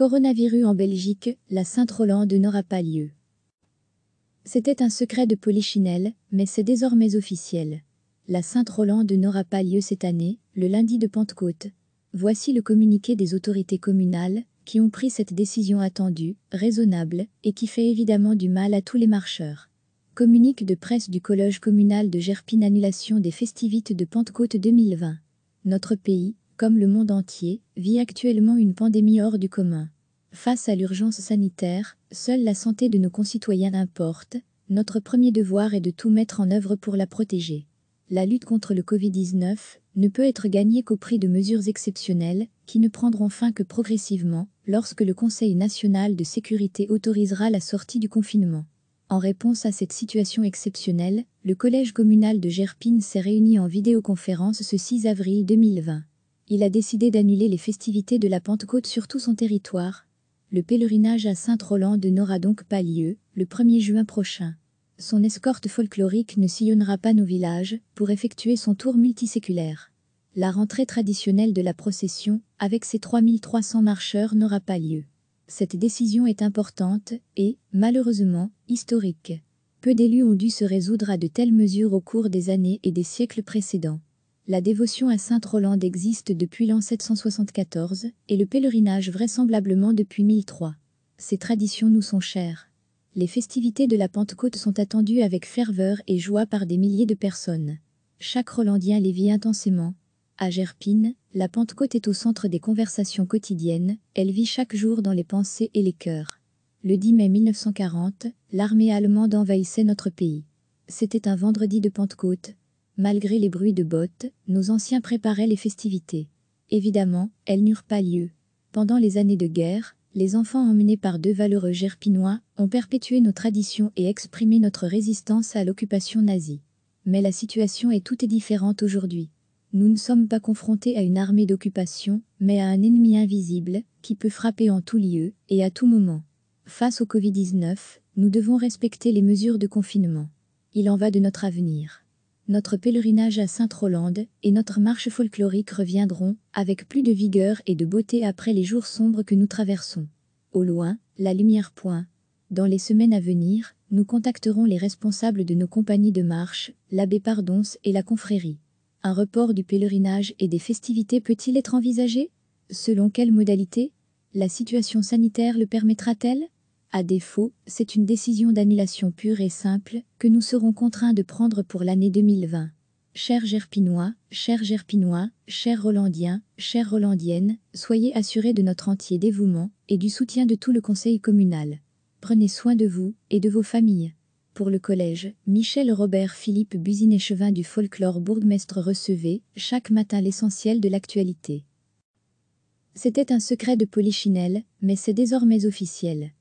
Coronavirus en Belgique, la Sainte-Rolande n'aura pas lieu. C'était un secret de Polichinelle, mais c'est désormais officiel. La Sainte-Rolande n'aura pas lieu cette année, le lundi de Pentecôte. Voici le communiqué des autorités communales, qui ont pris cette décision attendue, raisonnable, et qui fait évidemment du mal à tous les marcheurs. Communique de presse du Collège communal de Gerpine Annulation des festivités de Pentecôte 2020. Notre pays, comme le monde entier, vit actuellement une pandémie hors du commun. Face à l'urgence sanitaire, seule la santé de nos concitoyens importe, notre premier devoir est de tout mettre en œuvre pour la protéger. La lutte contre le Covid-19 ne peut être gagnée qu'au prix de mesures exceptionnelles, qui ne prendront fin que progressivement, lorsque le Conseil national de sécurité autorisera la sortie du confinement. En réponse à cette situation exceptionnelle, le Collège communal de Gerpine s'est réuni en vidéoconférence ce 6 avril 2020 il a décidé d'annuler les festivités de la Pentecôte sur tout son territoire. Le pèlerinage à saint rolande n'aura donc pas lieu le 1er juin prochain. Son escorte folklorique ne sillonnera pas nos villages pour effectuer son tour multiséculaire. La rentrée traditionnelle de la procession, avec ses 3300 marcheurs, n'aura pas lieu. Cette décision est importante et, malheureusement, historique. Peu d'élus ont dû se résoudre à de telles mesures au cours des années et des siècles précédents la dévotion à sainte Rolande existe depuis l'an 774 et le pèlerinage vraisemblablement depuis 1003. Ces traditions nous sont chères. Les festivités de la Pentecôte sont attendues avec ferveur et joie par des milliers de personnes. Chaque Rolandien les vit intensément. À Gerpine, la Pentecôte est au centre des conversations quotidiennes, elle vit chaque jour dans les pensées et les cœurs. Le 10 mai 1940, l'armée allemande envahissait notre pays. C'était un vendredi de Pentecôte, Malgré les bruits de bottes, nos anciens préparaient les festivités. Évidemment, elles n'eurent pas lieu. Pendant les années de guerre, les enfants emmenés par deux valeureux gerpinois ont perpétué nos traditions et exprimé notre résistance à l'occupation nazie. Mais la situation est tout est différente aujourd'hui. Nous ne sommes pas confrontés à une armée d'occupation, mais à un ennemi invisible, qui peut frapper en tout lieu et à tout moment. Face au Covid-19, nous devons respecter les mesures de confinement. Il en va de notre avenir notre pèlerinage à Sainte-Rolande et notre marche folklorique reviendront, avec plus de vigueur et de beauté après les jours sombres que nous traversons. Au loin, la lumière point. Dans les semaines à venir, nous contacterons les responsables de nos compagnies de marche, l'abbé Pardons et la confrérie. Un report du pèlerinage et des festivités peut-il être envisagé Selon quelles modalités La situation sanitaire le permettra-t-elle à défaut, c'est une décision d'annulation pure et simple que nous serons contraints de prendre pour l'année 2020. Chers Gerpinois, chers Gerpinois, chers Rolandiens, chères Rolandiennes, soyez assurés de notre entier dévouement et du soutien de tout le conseil communal. Prenez soin de vous et de vos familles. Pour le collège, Michel Robert Philippe Buzinéchevin du folklore bourgmestre recevait chaque matin l'essentiel de l'actualité. C'était un secret de Polichinelle, mais c'est désormais officiel.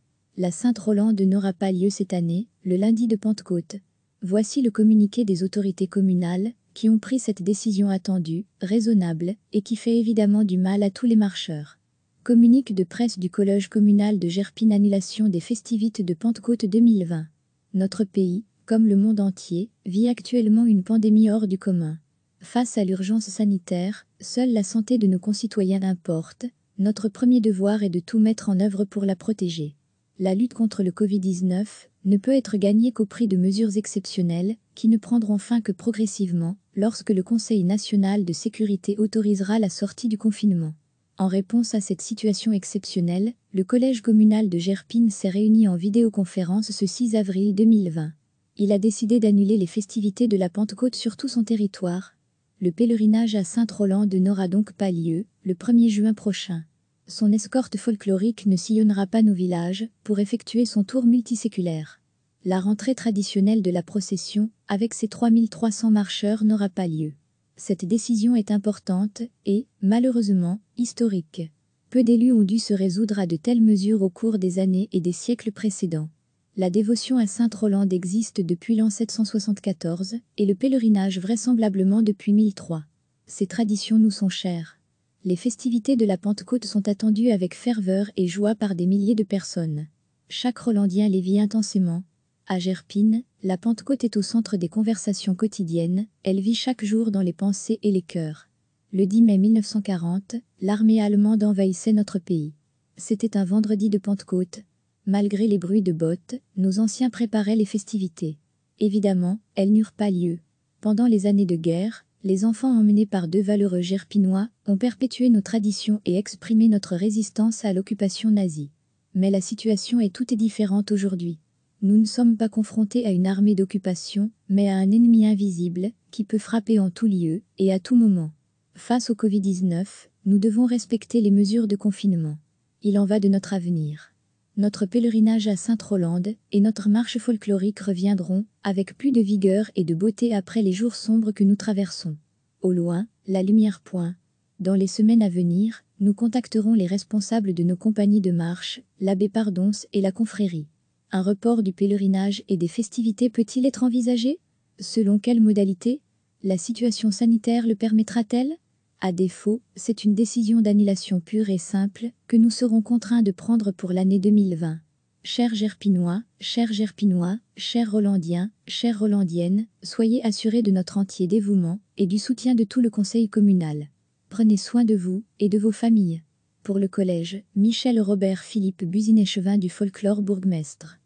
La Sainte-Rolande n'aura pas lieu cette année, le lundi de Pentecôte. Voici le communiqué des autorités communales, qui ont pris cette décision attendue, raisonnable, et qui fait évidemment du mal à tous les marcheurs. Communique de presse du Collège communal de Gerpine Annulation des festivités de Pentecôte 2020. Notre pays, comme le monde entier, vit actuellement une pandémie hors du commun. Face à l'urgence sanitaire, seule la santé de nos concitoyens importe, notre premier devoir est de tout mettre en œuvre pour la protéger la lutte contre le Covid-19 ne peut être gagnée qu'au prix de mesures exceptionnelles qui ne prendront fin que progressivement lorsque le Conseil national de sécurité autorisera la sortie du confinement. En réponse à cette situation exceptionnelle, le collège communal de Gerpine s'est réuni en vidéoconférence ce 6 avril 2020. Il a décidé d'annuler les festivités de la Pentecôte sur tout son territoire. Le pèlerinage à Saint-Roland n'aura donc pas lieu le 1er juin prochain son escorte folklorique ne sillonnera pas nos villages pour effectuer son tour multiséculaire. La rentrée traditionnelle de la procession, avec ses 3300 marcheurs, n'aura pas lieu. Cette décision est importante et, malheureusement, historique. Peu d'élus ont dû se résoudre à de telles mesures au cours des années et des siècles précédents. La dévotion à Sainte Rolande existe depuis l'an 774 et le pèlerinage vraisemblablement depuis 1003. Ces traditions nous sont chères. Les festivités de la Pentecôte sont attendues avec ferveur et joie par des milliers de personnes. Chaque Rolandien les vit intensément. À Gerpine, la Pentecôte est au centre des conversations quotidiennes, elle vit chaque jour dans les pensées et les cœurs. Le 10 mai 1940, l'armée allemande envahissait notre pays. C'était un vendredi de Pentecôte. Malgré les bruits de bottes, nos anciens préparaient les festivités. Évidemment, elles n'eurent pas lieu. Pendant les années de guerre, les enfants emmenés par deux valeureux Gerpinois ont perpétué nos traditions et exprimé notre résistance à l'occupation nazie. Mais la situation est tout est différente aujourd'hui. Nous ne sommes pas confrontés à une armée d'occupation, mais à un ennemi invisible, qui peut frapper en tout lieu et à tout moment. Face au Covid-19, nous devons respecter les mesures de confinement. Il en va de notre avenir notre pèlerinage à Sainte-Rolande et notre marche folklorique reviendront, avec plus de vigueur et de beauté après les jours sombres que nous traversons. Au loin, la lumière point. Dans les semaines à venir, nous contacterons les responsables de nos compagnies de marche, l'abbé Pardons et la confrérie. Un report du pèlerinage et des festivités peut-il être envisagé Selon quelles modalités La situation sanitaire le permettra-t-elle à défaut, c'est une décision d'annulation pure et simple que nous serons contraints de prendre pour l'année 2020. Chers Gerpinois, chers Gerpinois, chers Rolandiens, chères Rolandiennes, soyez assurés de notre entier dévouement et du soutien de tout le conseil communal. Prenez soin de vous et de vos familles. Pour le collège, Michel Robert Philippe buzinet du folklore bourgmestre.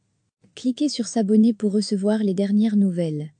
Cliquez sur s'abonner pour recevoir les dernières nouvelles.